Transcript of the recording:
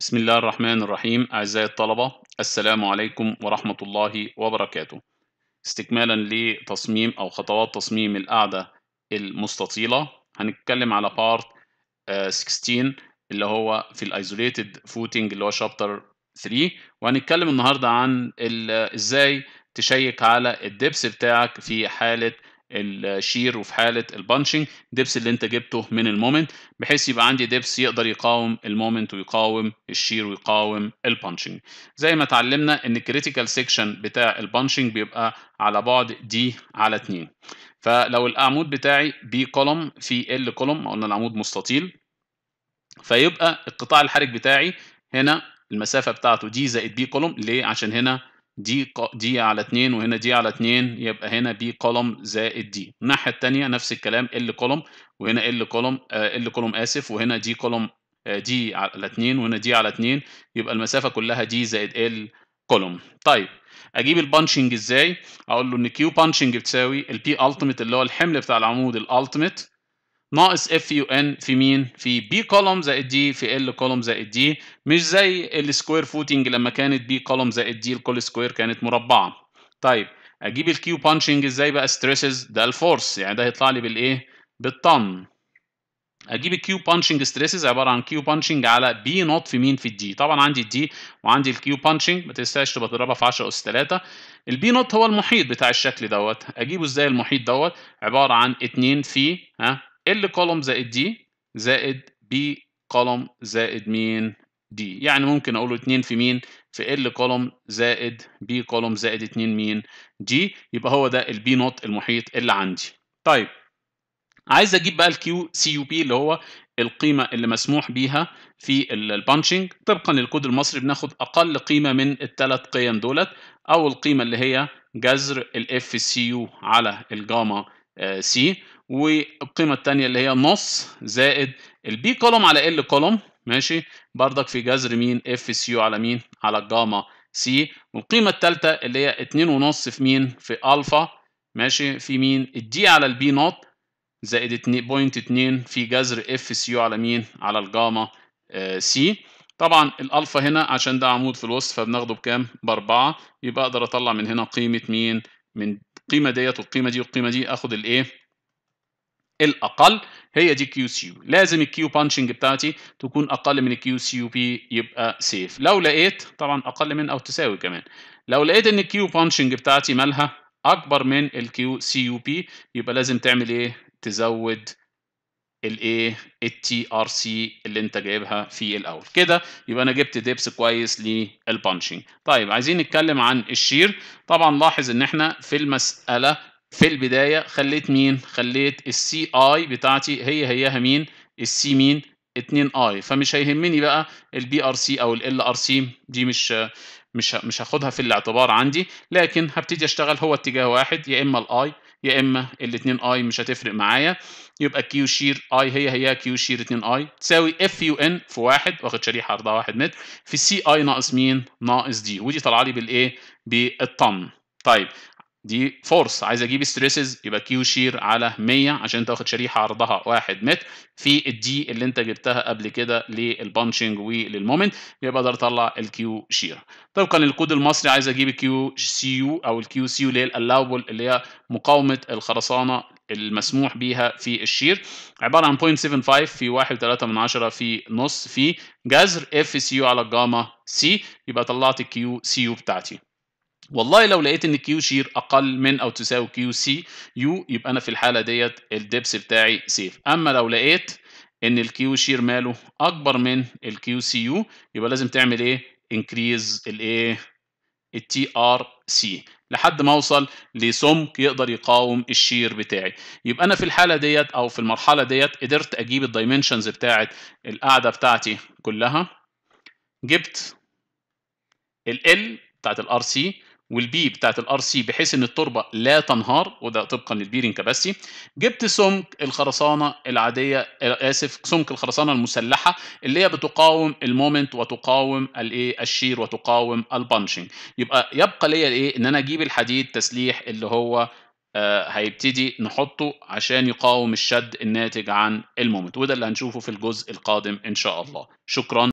بسم الله الرحمن الرحيم أعزائي الطلبة السلام عليكم ورحمة الله وبركاته استكمالا لتصميم أو خطوات تصميم القاعدة المستطيلة هنتكلم على بارت 16 اللي هو في الايزوليتد فوتنج اللي هو شابتر 3 وهنتكلم النهارده عن ازاي تشيك على الدبس بتاعك في حالة الشير وفي حاله البانشنج دبس اللي انت جبته من المومنت بحيث يبقى عندي دبس يقدر يقاوم المومنت ويقاوم الشير ويقاوم البانشنج زي ما اتعلمنا ان الكريتيكال سيكشن بتاع البانشنج بيبقى على بعد دي على 2 فلو العمود بتاعي بي كولوم في ال كولوم قلنا العمود مستطيل فيبقى القطاع الحرج بتاعي هنا المسافه بتاعته دي زائد بي كولوم ليه عشان هنا دي دي على 2 وهنا دي على 2 يبقى هنا بي كولوم زائد دي الناحيه الثانيه نفس الكلام ال كولوم وهنا ال كولوم آه، ال كولوم اسف وهنا دي كولوم آه، دي على 2 وهنا دي على 2 يبقى المسافه كلها دي زائد ال كولوم طيب اجيب البانشنج ازاي اقول له ان كيو بانشنج بتساوي البي التيميت اللي هو الحمل بتاع العمود الالتيميت ناقص اف يو ان في مين؟ في بي كولوم زائد دي في ال كولوم زائد دي مش زي السكوير فوتنج لما كانت بي كولوم زائد دي لكل سكوير كانت مربعه. طيب اجيب الكيو بانشنج ازاي بقى ستريسز ده الفورس يعني ده هيطلع لي بالايه؟ بالطن. اجيب الكيو بانشنج ستريسز عباره عن كيو بانشنج على بي نوت في مين في الدي طبعا عندي الدي وعندي الكيو بانشنج ما تنساش تبقى تضربها في 10 اس 3 البي نوت هو المحيط بتاع الشكل دوت اجيبه ازاي المحيط دوت عباره عن 2 في ها ال كولوم زائد دي زائد بي كولوم زائد مين دي يعني ممكن اقوله 2 في مين في ال كولوم زائد بي كولوم زائد 2 مين دي يبقى هو ده البي نوت المحيط اللي عندي طيب عايز اجيب بقى الكيو سي يو بي اللي هو القيمه اللي مسموح بيها في البانشنج طبقا للكود المصري بناخد اقل قيمه من الثلاث قيم دولت او القيمه اللي هي جذر الاف سي يو على الجاما سي آه، والقيمه الثانيه اللي هي نص زائد البي كولوم على ال كولوم ماشي بردك في جذر مين اف سيو على مين على الجاما سي والقيمه الثالثه اللي هي 2.5 في مين في الفا ماشي في مين الدي على البي نوت زائد 2.2 في جذر اف سيو على مين على الجاما سي آه، طبعا الالفا هنا عشان ده عمود في الوسط فبناخده بكام باربعة يبقى اقدر اطلع من هنا قيمه مين من القيمه ديت والقيمه دي والقيمه دي اخد الايه الاقل هي دي كيو سي يو لازم الكيو بانشنج بتاعتي تكون اقل من الكيو سي يو بي يبقى سيف لو لقيت طبعا اقل من او تساوي كمان لو لقيت ان الكيو بانشنج بتاعتي مالها اكبر من الكيو سي يو بي يبقى لازم تعمل ايه تزود الايه التي ار سي اللي انت جايبها في الاول كده يبقى انا جبت ديبس كويس للبانشنج طيب عايزين نتكلم عن الشير طبعا لاحظ ان احنا في المساله في البداية خليت مين؟ خليت السي اي بتاعتي هي هيها مين؟ السي مين؟ 2 اي فمش هيهمني بقى البي ار سي او ال ار سي دي مش مش مش هاخدها في الاعتبار عندي لكن هبتدي اشتغل هو اتجاه واحد يا اما الاي يا اما الاثنين اي مش هتفرق معايا يبقى كيو شير اي هي هي كيو شير 2 اي تساوي اف يو ان في واحد واخد شريحه عرضها 1 متر في سي اي ناقص مين؟ ناقص دي ودي طالعه لي بالايه؟ بالطن طيب دي فورس عايز اجيب ستريسز يبقى كيو شير على 100 عشان انت واخد شريحه عرضها 1 متر في الدي اللي انت جبتها قبل كده للبانشنج وللمومنت يبقى اقدر اطلع الكيو شير طبقا للكود المصري عايز اجيب الكيو سي يو او الكيو سي يو اللي هي اللي هي مقاومه الخرسانه المسموح بيها في الشير عباره عن 0.75 في 1.3 من في نص في جذر اف سي يو على الجاما سي يبقى طلعت الكيو سي يو بتاعتي والله لو لقيت ان كيو شير اقل من او تساوي كيو سي يو يبقى انا في الحاله ديت الدبس بتاعي سيف اما لو لقيت ان الكيو شير ماله اكبر من الكيو سي يو يبقى لازم تعمل ايه انكريز الايه التي ار سي لحد ما اوصل لسمك يقدر يقاوم الشير بتاعي يبقى انا في الحاله ديت او في المرحله ديت قدرت اجيب الدايمنشنز بتاعه القاعده بتاعتي كلها جبت ال ال بتاعت الار سي والبي بتاعت الار سي بحيث ان التربه لا تنهار وده طبقا للبيرنج كاباسيتي جبت سمك الخرسانه العاديه آه، اسف سمك الخرسانه المسلحه اللي هي بتقاوم المومنت وتقاوم الايه الشير وتقاوم البانشنج يبقى يبقى ليا الايه ان انا اجيب الحديد تسليح اللي هو آه، هيبتدي نحطه عشان يقاوم الشد الناتج عن المومنت وده اللي هنشوفه في الجزء القادم ان شاء الله شكرا